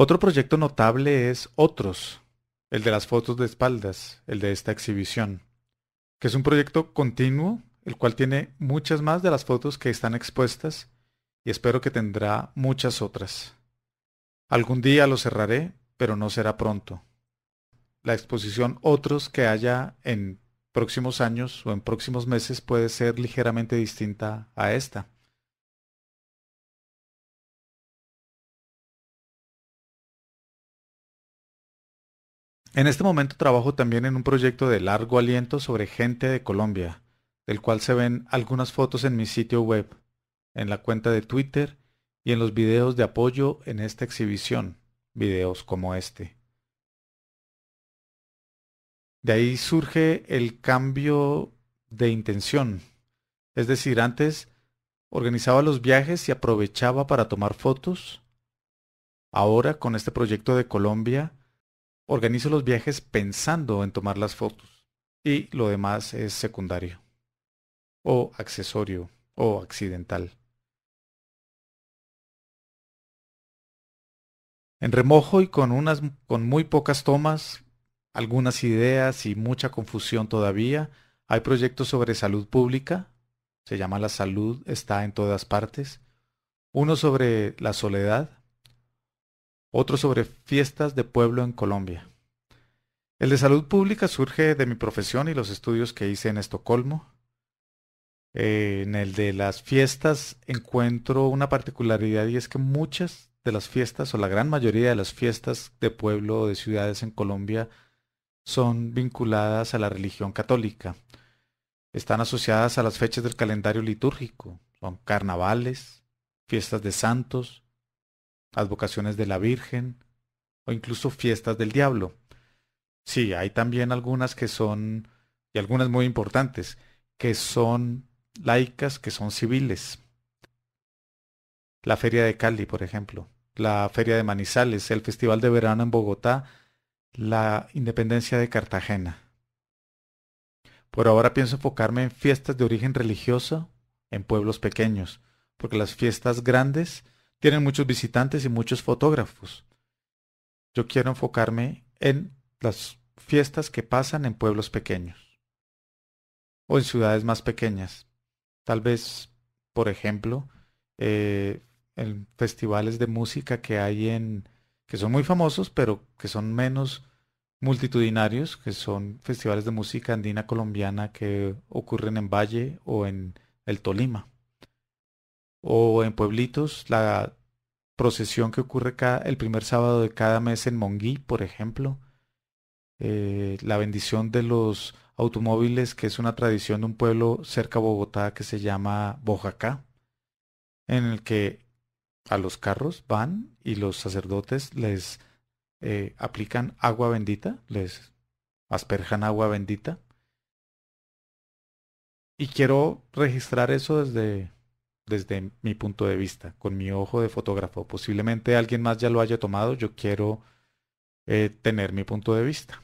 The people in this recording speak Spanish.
Otro proyecto notable es Otros, el de las fotos de espaldas, el de esta exhibición, que es un proyecto continuo, el cual tiene muchas más de las fotos que están expuestas y espero que tendrá muchas otras. Algún día lo cerraré, pero no será pronto. La exposición Otros que haya en próximos años o en próximos meses puede ser ligeramente distinta a esta. En este momento trabajo también en un proyecto de largo aliento sobre gente de Colombia, del cual se ven algunas fotos en mi sitio web, en la cuenta de Twitter y en los videos de apoyo en esta exhibición, videos como este. De ahí surge el cambio de intención. Es decir, antes organizaba los viajes y aprovechaba para tomar fotos. Ahora, con este proyecto de Colombia, Organizo los viajes pensando en tomar las fotos y lo demás es secundario o accesorio o accidental. En remojo y con con muy pocas tomas, algunas ideas y mucha confusión todavía, hay proyectos sobre salud pública, se llama La salud está en todas partes, uno sobre la soledad, otro sobre fiestas de pueblo en Colombia. El de salud pública surge de mi profesión y los estudios que hice en Estocolmo. Eh, en el de las fiestas encuentro una particularidad y es que muchas de las fiestas o la gran mayoría de las fiestas de pueblo o de ciudades en Colombia son vinculadas a la religión católica. Están asociadas a las fechas del calendario litúrgico. Son carnavales, fiestas de santos, advocaciones de la Virgen o incluso fiestas del diablo. Sí, hay también algunas que son, y algunas muy importantes, que son laicas, que son civiles. La Feria de Cali, por ejemplo, la Feria de Manizales, el Festival de Verano en Bogotá, la Independencia de Cartagena. Por ahora pienso enfocarme en fiestas de origen religioso en pueblos pequeños, porque las fiestas grandes tienen muchos visitantes y muchos fotógrafos. Yo quiero enfocarme en las fiestas que pasan en pueblos pequeños o en ciudades más pequeñas. Tal vez, por ejemplo, eh, en festivales de música que hay en que son muy famosos, pero que son menos multitudinarios, que son festivales de música andina colombiana que ocurren en Valle o en el Tolima o en pueblitos, la procesión que ocurre cada, el primer sábado de cada mes en Monguí, por ejemplo, eh, la bendición de los automóviles, que es una tradición de un pueblo cerca a Bogotá que se llama Bojacá, en el que a los carros van y los sacerdotes les eh, aplican agua bendita, les asperjan agua bendita. Y quiero registrar eso desde desde mi punto de vista, con mi ojo de fotógrafo. Posiblemente alguien más ya lo haya tomado, yo quiero eh, tener mi punto de vista.